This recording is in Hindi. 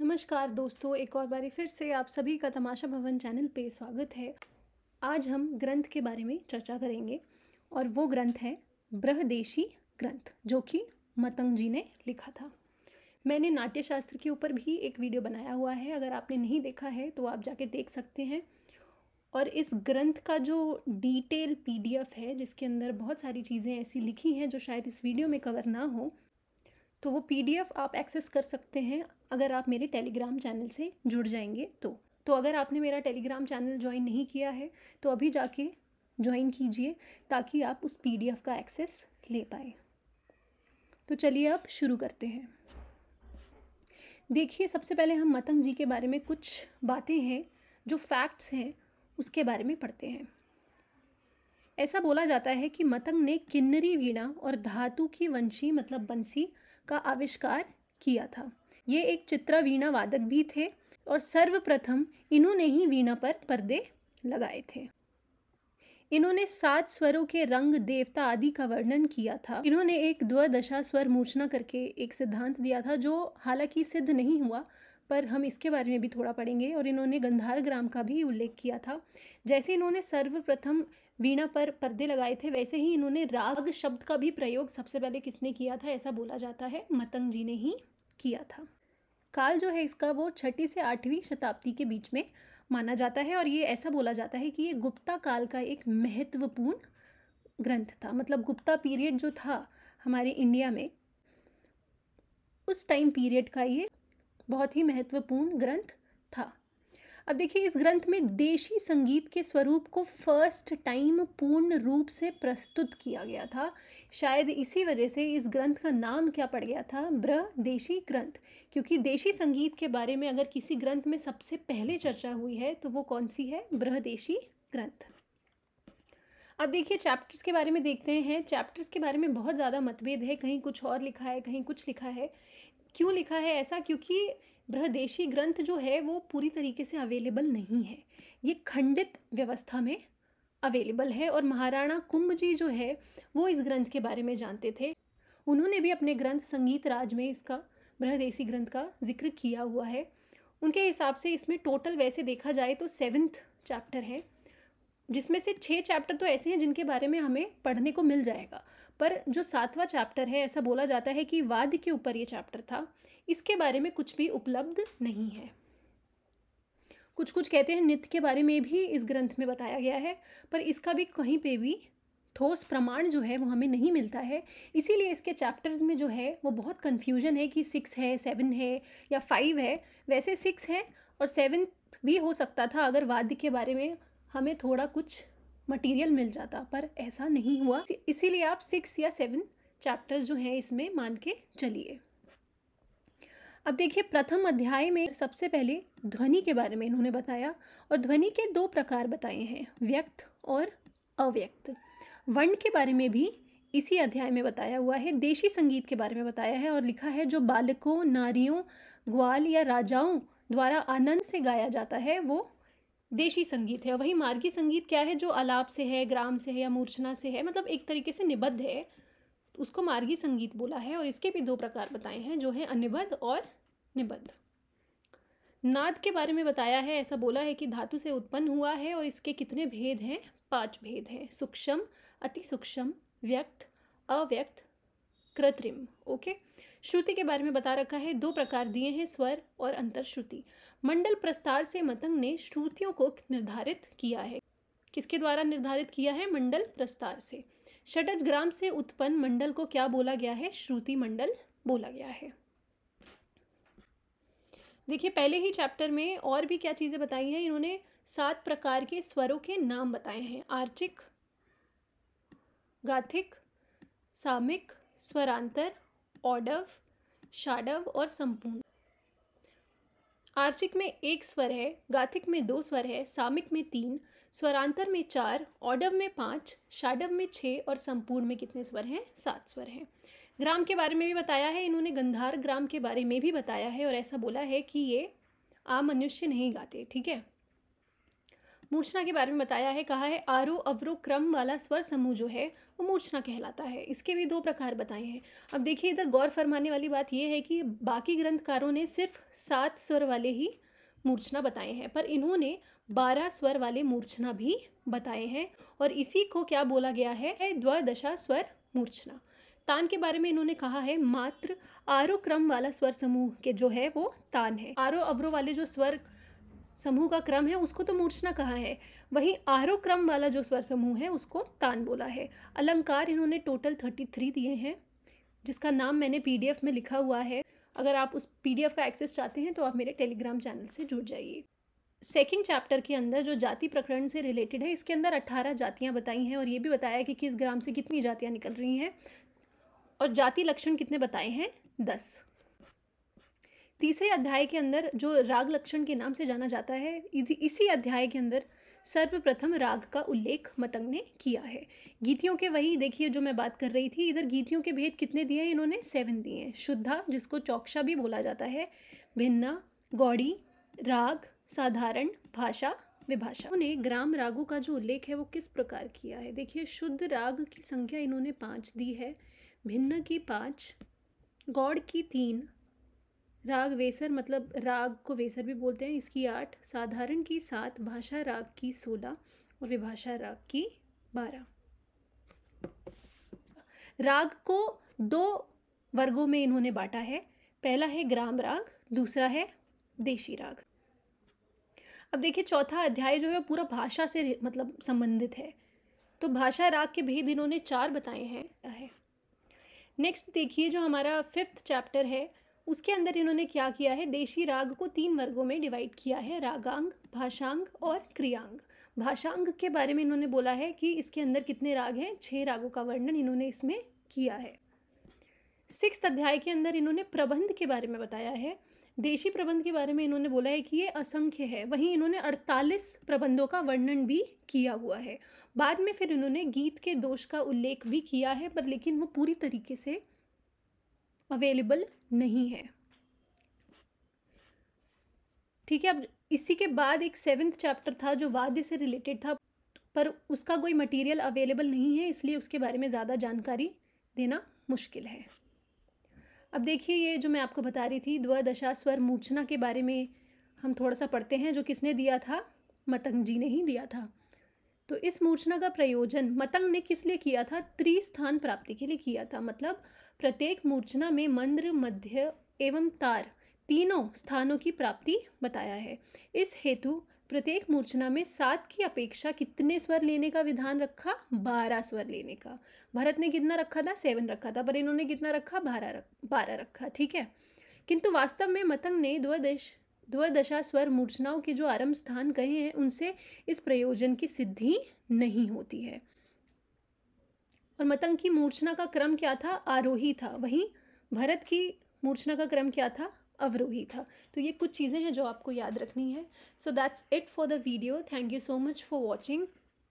नमस्कार दोस्तों एक और बारी फिर से आप सभी का तमाशा भवन चैनल पे स्वागत है आज हम ग्रंथ के बारे में चर्चा करेंगे और वो ग्रंथ है बृहदेशी ग्रंथ जो कि मतंग जी ने लिखा था मैंने नाट्य शास्त्र के ऊपर भी एक वीडियो बनाया हुआ है अगर आपने नहीं देखा है तो आप जाके देख सकते हैं और इस ग्रंथ का जो डिटेल पीडीएफ है जिसके अंदर बहुत सारी चीज़ें ऐसी लिखी हैं जो शायद इस वीडियो में कवर ना हो तो वो पी आप एक्सेस कर सकते हैं अगर आप मेरे टेलीग्राम चैनल से जुड़ जाएंगे तो तो अगर आपने मेरा टेलीग्राम चैनल ज्वाइन नहीं किया है तो अभी जाके ज्वाइन कीजिए ताकि आप उस पी का एक्सेस ले पाए तो चलिए अब शुरू करते हैं देखिए सबसे पहले हम मतंग जी के बारे में कुछ बातें हैं जो फैक्ट्स हैं उसके बारे में पढ़ते हैं ऐसा बोला जाता है कि मतंग ने किन्नरी वीणा और धातु की वंशी मतलब बंसी का आविष्कार किया था ये एक चित्रा वीणा वादक भी थे और सर्वप्रथम इन्होंने ही वीणा पर पर्दे लगाए थे इन्होंने सात स्वरों के रंग देवता आदि का वर्णन किया था इन्होंने एक द्वदशा स्वर मूर्छना करके एक सिद्धांत दिया था जो हालांकि सिद्ध नहीं हुआ पर हम इसके बारे में भी थोड़ा पढ़ेंगे और इन्होंने गंधार ग्राम का भी उल्लेख किया था जैसे इन्होंने सर्वप्रथम वीणा पर पर्दे लगाए थे वैसे ही इन्होंने राग शब्द का भी प्रयोग सबसे पहले किसने किया था ऐसा बोला जाता है मतंग जी ने ही किया था काल जो है इसका वो छठी से आठवीं शताब्दी के बीच में माना जाता है और ये ऐसा बोला जाता है कि ये गुप्ता काल का एक महत्वपूर्ण ग्रंथ था मतलब गुप्ता पीरियड जो था हमारे इंडिया में उस टाइम पीरियड का ये बहुत ही महत्वपूर्ण ग्रंथ था अब देखिए इस ग्रंथ में देशी संगीत के स्वरूप को फर्स्ट टाइम पूर्ण रूप से प्रस्तुत किया गया था शायद इसी वजह से इस ग्रंथ का नाम क्या पड़ गया था ब्र देशी ग्रंथ क्योंकि देशी संगीत के बारे में अगर किसी ग्रंथ में सबसे पहले चर्चा हुई है तो वो कौन सी है ब्रह देशी ग्रंथ अब देखिए चैप्टर्स के बारे में देखते हैं चैप्टर्स के बारे में बहुत ज़्यादा मतभेद है कहीं कुछ और लिखा है कहीं कुछ लिखा है क्यों लिखा है ऐसा क्योंकि बृहदेशी ग्रंथ जो है वो पूरी तरीके से अवेलेबल नहीं है ये खंडित व्यवस्था में अवेलेबल है और महाराणा कुंभ जी जो है वो इस ग्रंथ के बारे में जानते थे उन्होंने भी अपने ग्रंथ संगीत राज में इसका बृहदेशी ग्रंथ का जिक्र किया हुआ है उनके हिसाब से इसमें टोटल वैसे देखा जाए तो सेवन्थ चैप्टर है जिसमें से छः चैप्टर तो ऐसे हैं जिनके बारे में हमें पढ़ने को मिल जाएगा पर जो सातवां चैप्टर है ऐसा बोला जाता है कि वाद के ऊपर ये चैप्टर था इसके बारे में कुछ भी उपलब्ध नहीं है कुछ कुछ कहते हैं नृत्य के बारे में भी इस ग्रंथ में बताया गया है पर इसका भी कहीं पे भी ठोस प्रमाण जो है वो हमें नहीं मिलता है इसीलिए इसके चैप्टर्स में जो है वो बहुत कन्फ्यूजन है कि सिक्स है सेवन है या फाइव है वैसे सिक्स है और सेवन भी हो सकता था अगर वाद्य के बारे में हमें थोड़ा कुछ मटेरियल मिल जाता पर ऐसा नहीं हुआ इसीलिए आप सिक्स या सेवन चैप्टर्स जो हैं इसमें मान के चलिए अब देखिए प्रथम अध्याय में सबसे पहले ध्वनि के बारे में इन्होंने बताया और ध्वनि के दो प्रकार बताए हैं व्यक्त और अव्यक्त वर्ण के बारे में भी इसी अध्याय में बताया हुआ है देशी संगीत के बारे में बताया है और लिखा है जो बालकों नारियों ग्वाल या राजाओं द्वारा आनंद से गाया जाता है वो देशी संगीत है वही मार्गी संगीत क्या है जो अलाप से है ग्राम से है या मूर्छना से है मतलब एक तरीके से निबद्ध है उसको मार्गी संगीत बोला है और इसके भी दो प्रकार बताए हैं जो है अनिबद्ध और निबद्ध नाद के बारे में बताया है ऐसा बोला है कि धातु से उत्पन्न हुआ है और इसके कितने भेद हैं पांच भेद हैं सूक्ष्म अति सूक्ष्म व्यक्त अव्यक्त कृत्रिम ओके श्रुति के बारे में बता रखा है दो प्रकार दिए हैं स्वर और अंतर श्रुति मंडल प्रस्तार से मतंग ने श्रुतियों को निर्धारित किया है किसके द्वारा निर्धारित किया है मंडल प्रस्तार से षटज ग्राम से उत्पन्न मंडल को क्या बोला गया है श्रुति मंडल बोला गया है देखिए पहले ही चैप्टर में और भी क्या चीज़ें बताई हैं इन्होंने सात प्रकार के स्वरों के नाम बताए हैं आर्चिक गाथिक सामिक स्वरांतर ओडव शाडव और संपूर्ण आर्चिक में एक स्वर है गाथिक में दो स्वर है सामिक में तीन स्वरांतर में चार ऑडव में पाँच शाडव में छः और संपूर्ण में कितने स्वर हैं सात स्वर हैं ग्राम के बारे में भी बताया है इन्होंने गंधार ग्राम के बारे में भी बताया है और ऐसा बोला है कि ये आम मनुष्य नहीं गाते ठीक है मूर्छना के बारे में बताया है कहा है आरो अवरो क्रम वाला स्वर समूह जो है वो मूर्छना कहलाता है इसके भी दो प्रकार बताए हैं अब देखिए इधर गौर फरमाने वाली बात यह है कि बाकी ग्रंथकारों ने सिर्फ सात स्वर वाले ही मूर्छना बताए हैं पर इन्होंने बारह स्वर वाले मूर्छना भी बताए हैं और इसी को क्या बोला गया है द्वादशा स्वर मूर्छना तान के बारे में इन्होंने कहा है मात्र आरो क्रम वाला स्वर समूह के जो है वो तान है आरो अवरो वाले जो स्वर समूह का क्रम है उसको तो मूर्छना कहा है वहीं आरो क्रम वाला जो स्वर समूह है उसको तान बोला है अलंकार इन्होंने टोटल थर्टी थ्री दिए हैं जिसका नाम मैंने पीडीएफ में लिखा हुआ है अगर आप उस पीडीएफ का एक्सेस चाहते हैं तो आप मेरे टेलीग्राम चैनल से जुड़ जाइए सेकंड चैप्टर के अंदर जो जाति प्रकरण से रिलेटेड है इसके अंदर अट्ठारह जातियाँ बताई हैं और ये भी बताया कि किस ग्राम से कितनी जातियाँ निकल रही हैं और जाति लक्षण कितने बताए हैं दस तीसरे अध्याय के अंदर जो राग लक्षण के नाम से जाना जाता है इसी अध्याय के अंदर सर्वप्रथम राग का उल्लेख मतंग ने किया है गीतियों के वही देखिए जो मैं बात कर रही थी इधर गीतियों के भेद कितने दिए हैं इन्होंने सेवन दिए हैं शुद्धा जिसको चौकशा भी बोला जाता है भिन्ना गौड़ी राग साधारण भाषा विभाषा उन्होंने ग्राम रागों का जो उल्लेख है वो किस प्रकार किया है देखिए शुद्ध राग की संख्या इन्होंने पाँच दी है भिन्न की पाँच गौड़ की तीन राग वेसर मतलब राग को वेसर भी बोलते हैं इसकी आठ साधारण की सात भाषा राग की सोलह और विभाषा राग की बारह राग को दो वर्गों में इन्होंने बांटा है पहला है ग्राम राग दूसरा है देशी राग अब देखिए चौथा अध्याय जो है पूरा भाषा से मतलब संबंधित है तो भाषा राग के भेद इन्होंने चार बताए हैं नेक्स्ट देखिए जो हमारा फिफ्थ चैप्टर है उसके अंदर इन्होंने क्या किया है देशी राग को तीन वर्गों में डिवाइड किया है रागांग भाषांग और क्रियांग भाषांग के बारे में इन्होंने बोला है कि इसके अंदर कितने राग हैं छः रागों का वर्णन इन्होंने इसमें किया है सिक्स अध्याय के अंदर इन्होंने प्रबंध के बारे में बताया है देशी प्रबंध के बारे में इन्होंने बोला है कि ये असंख्य है वहीं इन्होंने 48 प्रबंधों का वर्णन भी किया हुआ है बाद में फिर इन्होंने गीत के दोष का उल्लेख भी किया है पर लेकिन वो पूरी तरीके से अवेलेबल नहीं है ठीक है अब इसी के बाद एक सेवेंथ चैप्टर था जो वाद्य से रिलेटेड था पर उसका कोई मटेरियल अवेलेबल नहीं है इसलिए उसके बारे में ज़्यादा जानकारी देना मुश्किल है अब देखिए ये जो मैं आपको बता रही थी द्वदशा स्वर मूर्छना के बारे में हम थोड़ा सा पढ़ते हैं जो किसने दिया था मतंग जी ने ही दिया था तो इस मूर्छना का प्रयोजन मतंग ने किस लिए किया था त्रिस्थान प्राप्ति के लिए किया था मतलब प्रत्येक मूर्छना में मंद्र मध्य एवं तार तीनों स्थानों की प्राप्ति बताया है इस हेतु प्रत्येक मूर्छना में सात की अपेक्षा कितने स्वर लेने का विधान रखा बारह स्वर लेने का भरत ने कितना रखा था सेवन रखा था पर इन्होंने कितना रखा बारह रख बारह रखा ठीक है किंतु वास्तव में मतंग ने द्वादश द्वदशा स्वर मूर्छनाओं के जो आरंभ स्थान कहे हैं उनसे इस प्रयोजन की सिद्धि नहीं होती है और मतंग की मूर्छना का क्रम क्या था आरोही था वहीं भरत की मूर्छना का क्रम क्या था अवरोही था तो ये कुछ चीज़ें हैं जो आपको याद रखनी है so that's it for the video thank you so much for watching